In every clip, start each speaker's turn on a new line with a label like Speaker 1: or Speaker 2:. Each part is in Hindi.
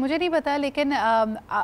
Speaker 1: मुझे नहीं पता लेकिन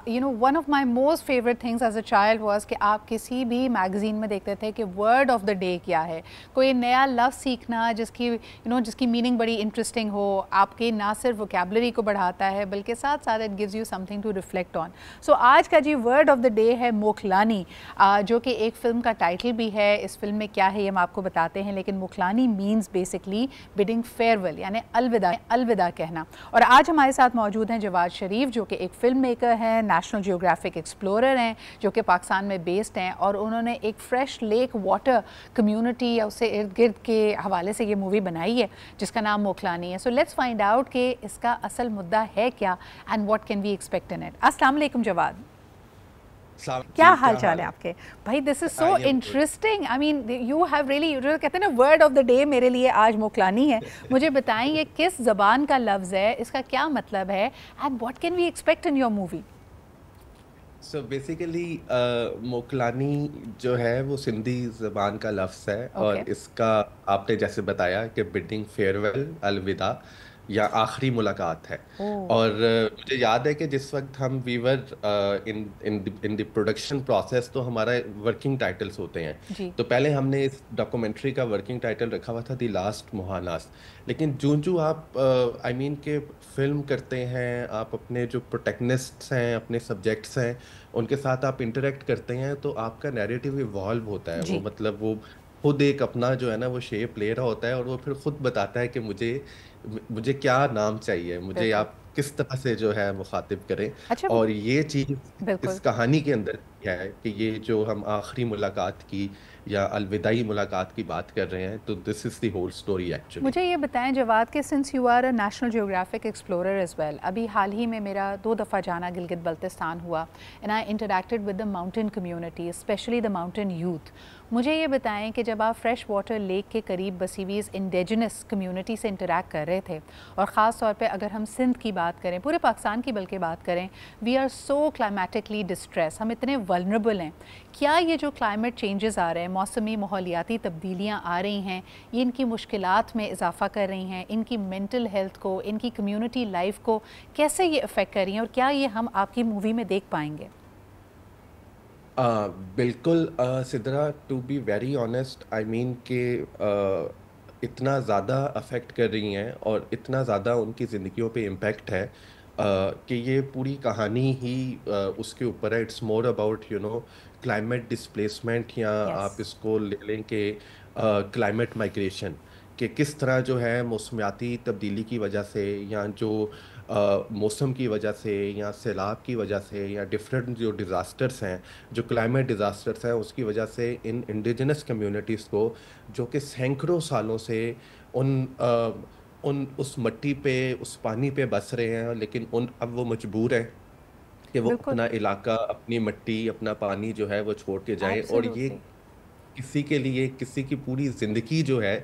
Speaker 1: you know one of my most favourite things as a child was कि आप किसी भी मैगज़ीन में देखते थे कि वर्ड ऑफ द डे क्या है कोई नया लव सीखना जिसकी यू you नो know, जिसकी मीनिंग बड़ी इंटरेस्टिंग हो आपके ना सिर्फ वोकेबलरी को बढ़ाता है बल्कि साथ साथ it gives you something to reflect on so आज का जी वर्ड ऑफ द डे है मोखलानी uh, जो कि एक फ़िल्म का टाइटल भी है इस फिल्म में क्या है ये हम आपको बताते हैं लेकिन मोखलानी मीन्स बेसिकली बिडिंग फेयरवेल यानी अलविदा अलविदा कहना और आज हमारे साथ मौजूद हैं जवाज शरीफ जो कि एक फिल्म मेकर हैं नेशनल जियोग्राफिक एक्सप्लोरर हैं जो कि पाकिस्तान में बेस्ड हैं और उन्होंने एक फ्रेश लेक वाटर कम्युनिटी या उसे इर्द गिर्द के हवाले से ये मूवी बनाई है जिसका नाम मोखलानी है सो लेट्स फाइंड आउट कि इसका असल मुद्दा है क्या and what can we expect in it असलम जवाब क्या हाल चाल है आपके भाई this is so interesting I mean you have really जो कहते हैं ना वर्ड ऑफ द डे मेरे लिए आज मोकलानी है मुझे बताएं ये किस जबान का लफ्ज़ है इसका क्या मतलब है and what can we expect in your movie
Speaker 2: so basically मोकलानी जो है वो सिंधी जबान का लफ्ज़ है okay. और इसका आपने जैसे बताया कि बिडिंग फेयरवेल अलविदा या आखिरी मुलाकात है और मुझे याद है कि जिस वक्त हम we were in in in the production process तो हमारा वर्किंग टाइटल्स होते हैं तो पहले हमने इस डॉक्यूमेंट्री का वर्किंग टाइटल रखा हुआ था दी लास्ट मोहानास लेकिन जो जो आप आई मीन के फिल्म करते हैं आप अपने जो प्रोटेक्निस्ट्स हैं अपने सब्जेक्ट्स हैं उनके साथ आप इंटरेक्ट करते हैं तो आपका नेरेटिव इवॉल्व होता है वो मतलब वो खुद एक अपना जो है ना वो शेप ले रहा होता है और वो फिर खुद बताता है कि मुझे मुझे क्या नाम चाहिए मुझे आप किस तरह से जो है मुखातिब करें अच्छा, और ये चीज़ इस कहानी के अंदर है कि ये जो हम आखिरी मुलाकात की या अलविदाई मुलाकात की बात कर रहे हैं तो this is the whole story actually
Speaker 1: मुझे ये बताएं जवाद के since you are a National Geographic explorer as well अभी हाल ही में मेरा दो दफ़ा जाना गिलगित बल्तिस्तान हुआ and I interacted with the mountain community specially the mountain youth मुझे ये बताएं कि जब आप फ्रेश वाटर लेक के करीब बसी हुई इस इंडिजनस कम्यूनिटी से इंटरेक्ट कर रहे थे और ख़ास तौर पर अगर हम सिंध की बात करें पूरे पाकिस्तान की बल्कि बात करें we are so climatically distress हम इतने वलनरेबल हैं क्या ये जो क्लाइमेट चेंजेस आ रहे हैं मौसमी माहौलियाती तब्दीलियाँ आ रही हैं ये इनकी मुश्किल में इजाफा कर रही हैं इनकी मैंटल हेल्थ को इनकी कम्यूनिटी लाइफ को कैसे ये अफेक्ट कर रही हैं और क्या ये हम आपकी मूवी में देख पाएंगे
Speaker 2: आ, बिल्कुल Sidra to be very honest I mean के आ, इतना ज़्यादा अफेक्ट कर रही हैं और इतना ज़्यादा उनकी ज़िंदगियों पे इम्पेक्ट है Uh, कि ये पूरी कहानी ही uh, उसके ऊपर है it's more about you know climate displacement या yes. आप इसको ले लें कि क्लाइमेट माइग्रेशन कि किस तरह जो है मौसमियाती तब्दीली की वजह से या जो मौसम की वजह से या सैलाब की वजह से या डिफरेंट जो डिज़ास्टर्स हैं जो क्लाइमेट डिज़ास्टर्स हैं उसकी वजह से इन इंडिजनस कम्युनिटीज़ को जो कि सैकड़ों सालों से उन आ, उन उस मट्टी पे उस पानी पे बस रहे हैं लेकिन उन अब वो मजबूर हैं कि वो अपना इलाका अपनी मिट्टी अपना पानी जो है वो छोड़ के जाए और ये किसी के लिए किसी की पूरी ज़िंदगी जो है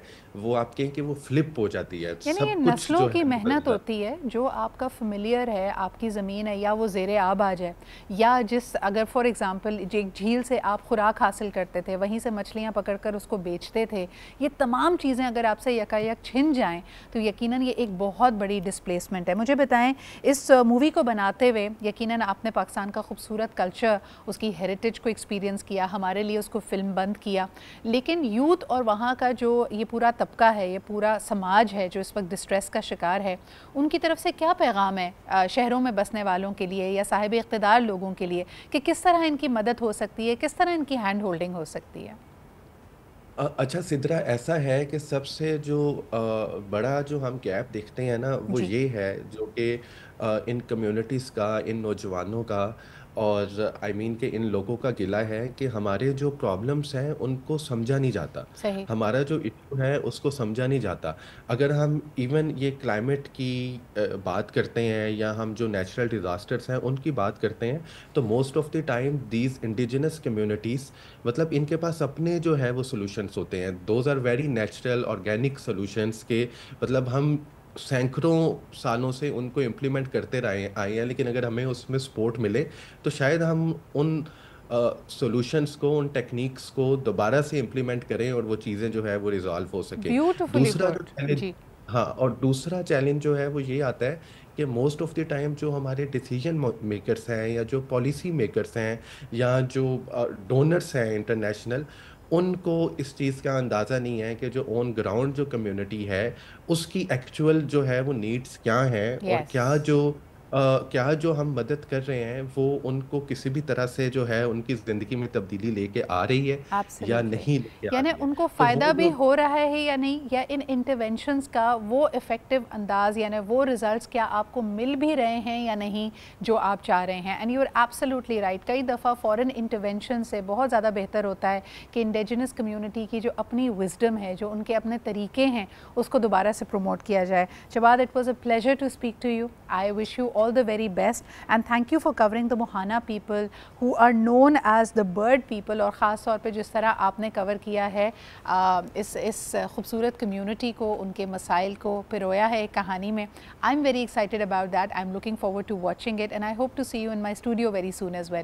Speaker 2: वो आप कहें कि वो फ्लिप हो जाती है यानी नस्लों की
Speaker 1: मेहनत होती है जो आपका फेमिलियर है आपकी ज़मीन है या वो जेर आब आ जाए या जिस अगर फॉर एग्ज़ाम्पल एक झील से आप खुराक हासिल करते थे वहीं से मछलियाँ पकड़ कर उसको बेचते थे ये तमाम चीज़ें अगर आपसे यकायक छिन जाएँ तो यकीन ये एक बहुत बड़ी डिसप्लेसमेंट है मुझे बताएं इस मूवी को बनाते हुए यकीन आपने पाकिस्तान का खूबसूरत कल्चर उसकी हेरिटेज को एक्सपीरियंस किया हमारे लिए उसको फिल्म बंद किया लेकिन यूथ और वहाँ का जो ये पूरा तबका है ये पूरा समाज है जो इस वक्त डिस्ट्रेस का शिकार है उनकी तरफ से क्या पैगाम है शहरों में बसने वालों के लिए या साहिब इकतदार लोगों के लिए कि किस तरह इनकी मदद हो सकती है किस तरह इनकी हैंड होल्डिंग हो सकती है
Speaker 2: अच्छा सिद्रा ऐसा है कि सबसे जो बड़ा जो हम गैप देखते हैं ना वो ये है जो कि इन कम्युनिटीज़ का इन नौजवानों का और आई I मीन mean के इन लोगों का गिला है कि हमारे जो प्रॉब्लम्स हैं उनको समझा नहीं जाता सही हमारा जो इशू है उसको समझा नहीं जाता अगर हम इवन ये क्लाइमेट की बात करते हैं या हम जो नेचुरल डिज़ास्टर्स हैं उनकी बात करते हैं तो most of the time these indigenous communities मतलब इनके पास अपने जो है वो सोल्यूशंस होते हैं those are very natural organic solutions के मतलब हम सैकड़ों सालों से उनको इम्प्लीमेंट करते रहे आए हैं लेकिन अगर हमें उसमें सपोर्ट मिले तो शायद हम उन सॉल्यूशंस uh, को उन टेक्निक्स को दोबारा से इम्प्लीमेंट करें और वो चीज़ें जो है वो रिजॉल्व हो सके दूसरा जो चैलेंज हाँ और दूसरा चैलेंज जो है वो ये आता है कि मोस्ट ऑफ द टाइम जो हमारे डिसीजन मेकर्स हैं या जो पॉलिसी मेकर्स हैं या जो डोनर्स हैं इंटरनेशनल उनको इस चीज़ का अंदाज़ा नहीं है कि जो ऑन ग्राउंड जो कम्युनिटी है उसकी एक्चुअल जो है वो नीड्स क्या हैं yes. और क्या जो क्या जो हम मदद कर रहे हैं वो उनको किसी भी तरह से जो है उनकी ज़िंदगी में तब्दीली लेके आ रही है Absolutely. या नहीं यानी
Speaker 1: उनको फ़ायदा तो भी हो रहा है या नहीं या इन इंटरवेंशन का वो इफ़ेक्टिव अंदाज यानी वो रिज़ल्ट क्या आपको मिल भी रहे हैं या नहीं जो आप चाह रहे हैं एंड यू आर राइट कई दफ़ा फ़ॉरन इंटरवेंशन से बहुत ज़्यादा बेहतर होता है कि इंडिजिनस कम्युनिटी की जो अपनी विजडम है जो उनके अपने तरीके हैं उसको दोबारा से प्रमोट किया जाए Shabad it was a pleasure to speak to you I wish you all all the very best and thank you for covering the Mohana people who are known as the bird people or khas taur pe jis tarah aapne cover kiya hai uh, is is community ko unke masail ko piroya kahani mein i'm very excited about that i'm looking forward to watching it and i hope to see you in my studio very soon as well